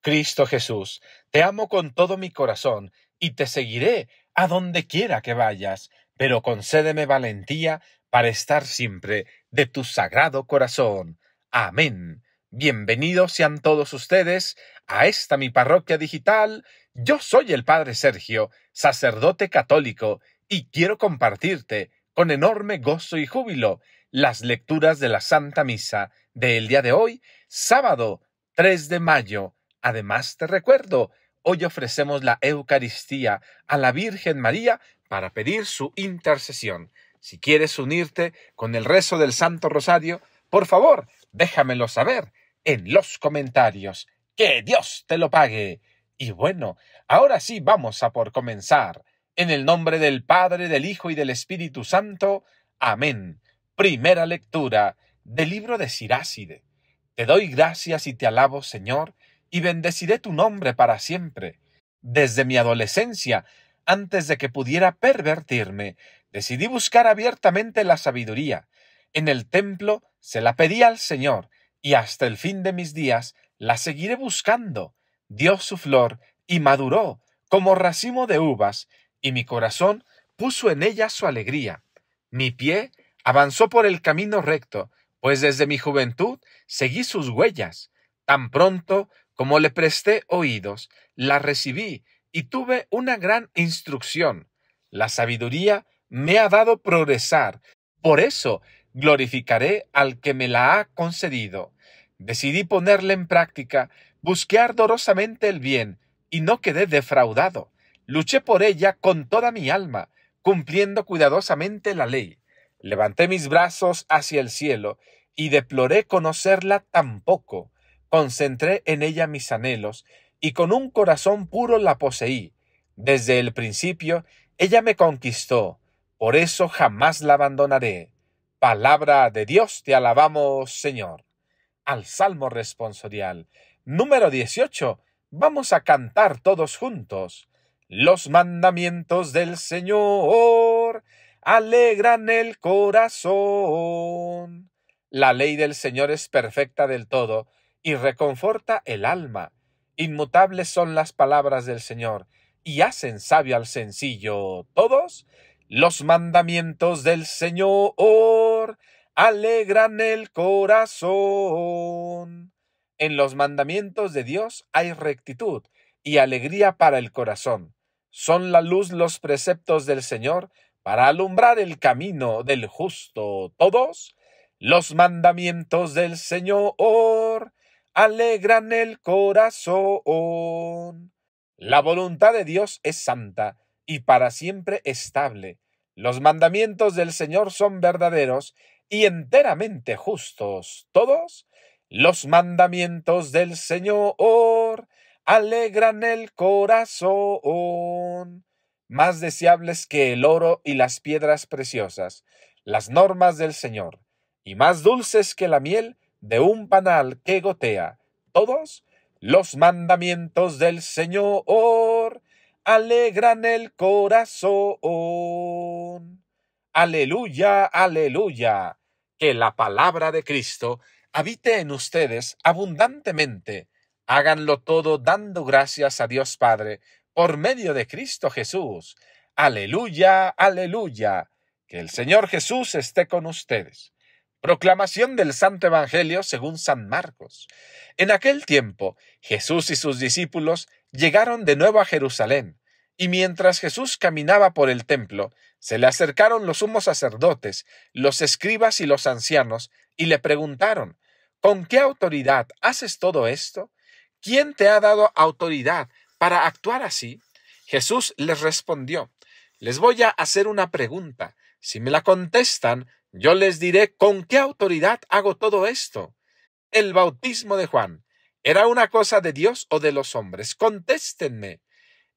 Cristo Jesús, te amo con todo mi corazón y te seguiré a donde quiera que vayas, pero concédeme valentía para estar siempre de tu sagrado corazón. Amén. Bienvenidos sean todos ustedes a esta mi parroquia digital. Yo soy el Padre Sergio, sacerdote católico, y quiero compartirte con enorme gozo y júbilo las lecturas de la Santa Misa del día de hoy, sábado 3 de mayo Además, te recuerdo, hoy ofrecemos la Eucaristía a la Virgen María para pedir su intercesión. Si quieres unirte con el rezo del Santo Rosario, por favor, déjamelo saber en los comentarios. Que Dios te lo pague. Y bueno, ahora sí vamos a por comenzar. En el nombre del Padre, del Hijo y del Espíritu Santo. Amén. Primera lectura del libro de Siráside. Te doy gracias y te alabo, Señor, y bendeciré tu nombre para siempre. Desde mi adolescencia, antes de que pudiera pervertirme, decidí buscar abiertamente la sabiduría. En el templo se la pedí al Señor, y hasta el fin de mis días la seguiré buscando. Dio su flor y maduró como racimo de uvas, y mi corazón puso en ella su alegría. Mi pie avanzó por el camino recto, pues desde mi juventud seguí sus huellas. Tan pronto como le presté oídos, la recibí y tuve una gran instrucción. La sabiduría me ha dado progresar. Por eso glorificaré al que me la ha concedido. Decidí ponerla en práctica, busqué ardorosamente el bien y no quedé defraudado. Luché por ella con toda mi alma, cumpliendo cuidadosamente la ley. Levanté mis brazos hacia el cielo y deploré conocerla tan poco concentré en ella mis anhelos, y con un corazón puro la poseí. Desde el principio, ella me conquistó, por eso jamás la abandonaré. Palabra de Dios te alabamos, Señor. Al Salmo responsorial, número 18, vamos a cantar todos juntos. Los mandamientos del Señor alegran el corazón. La ley del Señor es perfecta del todo, y reconforta el alma. Inmutables son las palabras del Señor y hacen sabio al sencillo todos los mandamientos del Señor alegran el corazón. En los mandamientos de Dios hay rectitud y alegría para el corazón. Son la luz los preceptos del Señor para alumbrar el camino del justo. Todos los mandamientos del Señor alegran el corazón. La voluntad de Dios es santa y para siempre estable. Los mandamientos del Señor son verdaderos y enteramente justos. Todos los mandamientos del Señor alegran el corazón. Más deseables que el oro y las piedras preciosas, las normas del Señor, y más dulces que la miel de un panal que gotea todos los mandamientos del Señor alegran el corazón. Aleluya, aleluya. Que la palabra de Cristo habite en ustedes abundantemente. Háganlo todo dando gracias a Dios Padre por medio de Cristo Jesús. Aleluya, aleluya. Que el Señor Jesús esté con ustedes. Proclamación del Santo Evangelio según San Marcos. En aquel tiempo, Jesús y sus discípulos llegaron de nuevo a Jerusalén, y mientras Jesús caminaba por el templo, se le acercaron los sumos sacerdotes, los escribas y los ancianos, y le preguntaron, ¿Con qué autoridad haces todo esto? ¿Quién te ha dado autoridad para actuar así? Jesús les respondió, Les voy a hacer una pregunta. Si me la contestan, yo les diré con qué autoridad hago todo esto. El bautismo de Juan, ¿era una cosa de Dios o de los hombres? Contéstenme.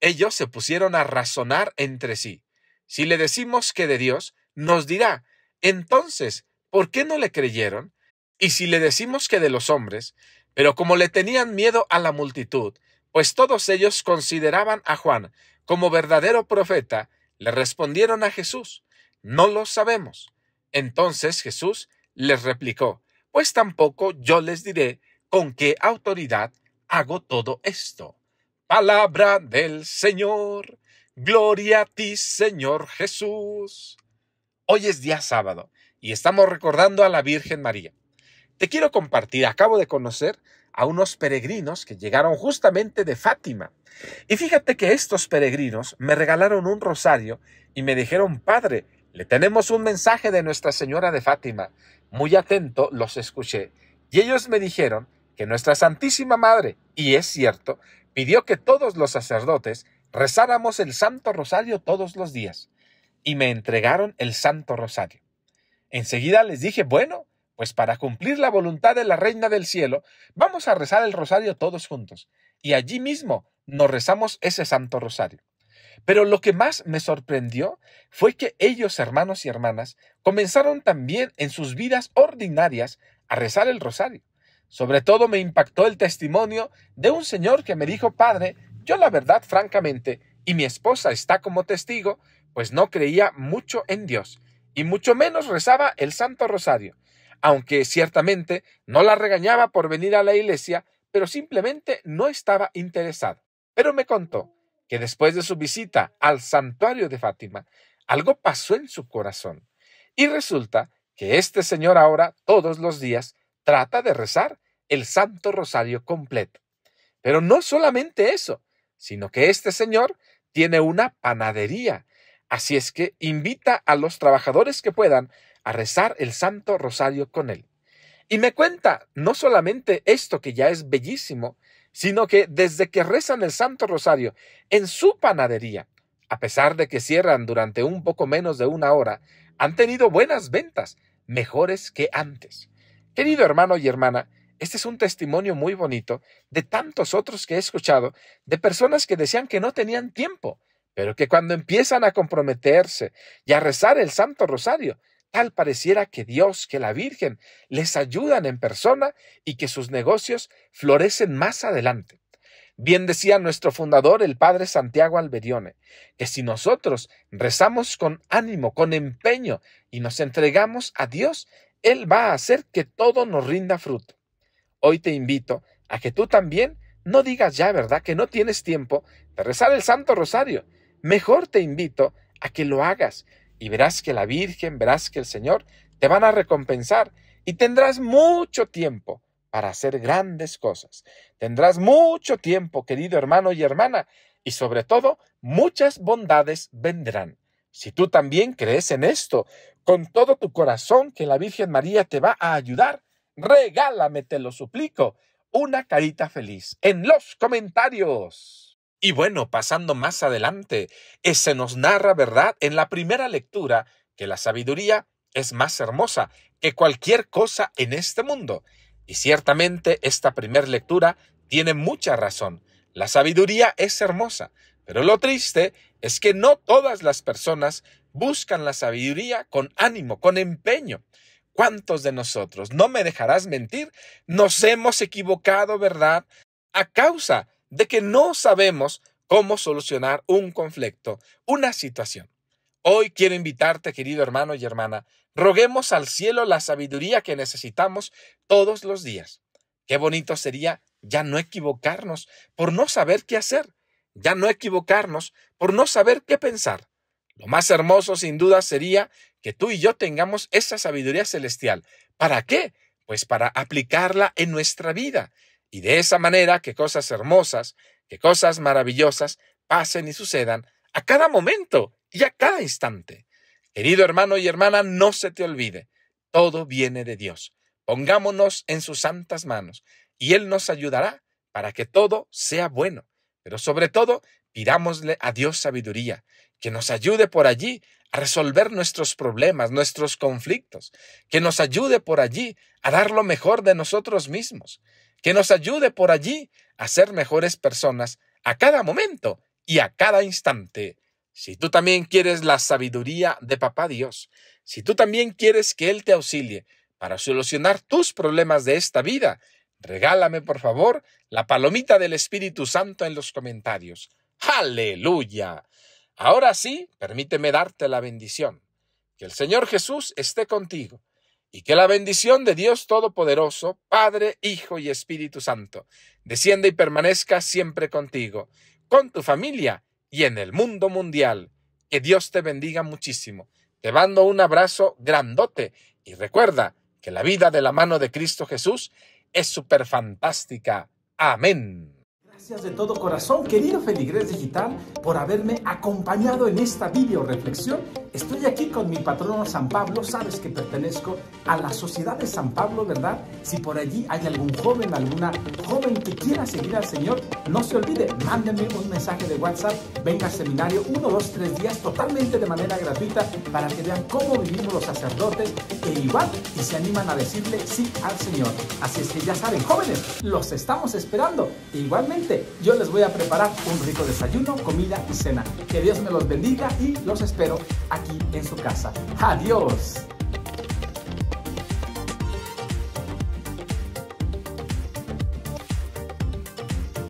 Ellos se pusieron a razonar entre sí. Si le decimos que de Dios, nos dirá, entonces, ¿por qué no le creyeron? Y si le decimos que de los hombres, pero como le tenían miedo a la multitud, pues todos ellos consideraban a Juan como verdadero profeta, le respondieron a Jesús, no lo sabemos. Entonces Jesús les replicó, pues tampoco yo les diré con qué autoridad hago todo esto. Palabra del Señor. Gloria a ti, Señor Jesús. Hoy es día sábado y estamos recordando a la Virgen María. Te quiero compartir, acabo de conocer a unos peregrinos que llegaron justamente de Fátima. Y fíjate que estos peregrinos me regalaron un rosario y me dijeron, Padre, le tenemos un mensaje de Nuestra Señora de Fátima. Muy atento los escuché. Y ellos me dijeron que Nuestra Santísima Madre, y es cierto, pidió que todos los sacerdotes rezáramos el Santo Rosario todos los días. Y me entregaron el Santo Rosario. Enseguida les dije, bueno, pues para cumplir la voluntad de la Reina del Cielo, vamos a rezar el Rosario todos juntos. Y allí mismo nos rezamos ese Santo Rosario. Pero lo que más me sorprendió fue que ellos, hermanos y hermanas, comenzaron también en sus vidas ordinarias a rezar el rosario. Sobre todo me impactó el testimonio de un señor que me dijo, padre, yo la verdad, francamente, y mi esposa está como testigo, pues no creía mucho en Dios, y mucho menos rezaba el Santo Rosario, aunque ciertamente no la regañaba por venir a la iglesia, pero simplemente no estaba interesado. Pero me contó, que después de su visita al santuario de Fátima, algo pasó en su corazón. Y resulta que este señor ahora, todos los días, trata de rezar el Santo Rosario completo. Pero no solamente eso, sino que este señor tiene una panadería. Así es que invita a los trabajadores que puedan a rezar el Santo Rosario con él. Y me cuenta no solamente esto que ya es bellísimo, sino que desde que rezan el Santo Rosario en su panadería, a pesar de que cierran durante un poco menos de una hora, han tenido buenas ventas, mejores que antes. Querido hermano y hermana, este es un testimonio muy bonito de tantos otros que he escuchado, de personas que decían que no tenían tiempo, pero que cuando empiezan a comprometerse y a rezar el Santo Rosario, Tal pareciera que Dios, que la Virgen, les ayudan en persona y que sus negocios florecen más adelante. Bien decía nuestro fundador, el padre Santiago Alberione, que si nosotros rezamos con ánimo, con empeño y nos entregamos a Dios, Él va a hacer que todo nos rinda fruto. Hoy te invito a que tú también no digas ya, ¿verdad?, que no tienes tiempo de rezar el Santo Rosario. Mejor te invito a que lo hagas, y verás que la Virgen, verás que el Señor te van a recompensar y tendrás mucho tiempo para hacer grandes cosas. Tendrás mucho tiempo, querido hermano y hermana, y sobre todo muchas bondades vendrán. Si tú también crees en esto, con todo tu corazón que la Virgen María te va a ayudar, regálame, te lo suplico, una carita feliz en los comentarios. Y bueno, pasando más adelante, eh, se nos narra, ¿verdad?, en la primera lectura, que la sabiduría es más hermosa que cualquier cosa en este mundo. Y ciertamente esta primera lectura tiene mucha razón. La sabiduría es hermosa, pero lo triste es que no todas las personas buscan la sabiduría con ánimo, con empeño. ¿Cuántos de nosotros, no me dejarás mentir, nos hemos equivocado, verdad? A causa de que no sabemos cómo solucionar un conflicto, una situación. Hoy quiero invitarte, querido hermano y hermana, roguemos al cielo la sabiduría que necesitamos todos los días. Qué bonito sería ya no equivocarnos por no saber qué hacer, ya no equivocarnos por no saber qué pensar. Lo más hermoso sin duda sería que tú y yo tengamos esa sabiduría celestial. ¿Para qué? Pues para aplicarla en nuestra vida, y de esa manera que cosas hermosas, que cosas maravillosas pasen y sucedan a cada momento y a cada instante. Querido hermano y hermana, no se te olvide, todo viene de Dios. Pongámonos en sus santas manos y Él nos ayudará para que todo sea bueno. Pero sobre todo, pidámosle a Dios sabiduría, que nos ayude por allí a resolver nuestros problemas, nuestros conflictos, que nos ayude por allí a dar lo mejor de nosotros mismos que nos ayude por allí a ser mejores personas a cada momento y a cada instante. Si tú también quieres la sabiduría de Papá Dios, si tú también quieres que Él te auxilie para solucionar tus problemas de esta vida, regálame por favor la palomita del Espíritu Santo en los comentarios. Aleluya. Ahora sí, permíteme darte la bendición. Que el Señor Jesús esté contigo y que la bendición de Dios Todopoderoso, Padre, Hijo y Espíritu Santo, descienda y permanezca siempre contigo, con tu familia y en el mundo mundial. Que Dios te bendiga muchísimo. Te mando un abrazo grandote y recuerda que la vida de la mano de Cristo Jesús es superfantástica. Amén de todo corazón, querido Feligrés Digital, por haberme acompañado en esta video reflexión. Estoy aquí con mi patrono San Pablo, sabes que pertenezco a la Sociedad de San Pablo, ¿verdad? Si por allí hay algún joven, alguna joven que quiera seguir al Señor, no se olvide, mándenme un mensaje de WhatsApp, venga al seminario uno, dos, tres días totalmente de manera gratuita para que vean cómo vivimos los sacerdotes e igual y se animan a decirle sí al Señor. Así es que ya saben, jóvenes, los estamos esperando. igualmente, yo les voy a preparar un rico desayuno, comida y cena. Que Dios me los bendiga y los espero aquí en su casa. Adiós.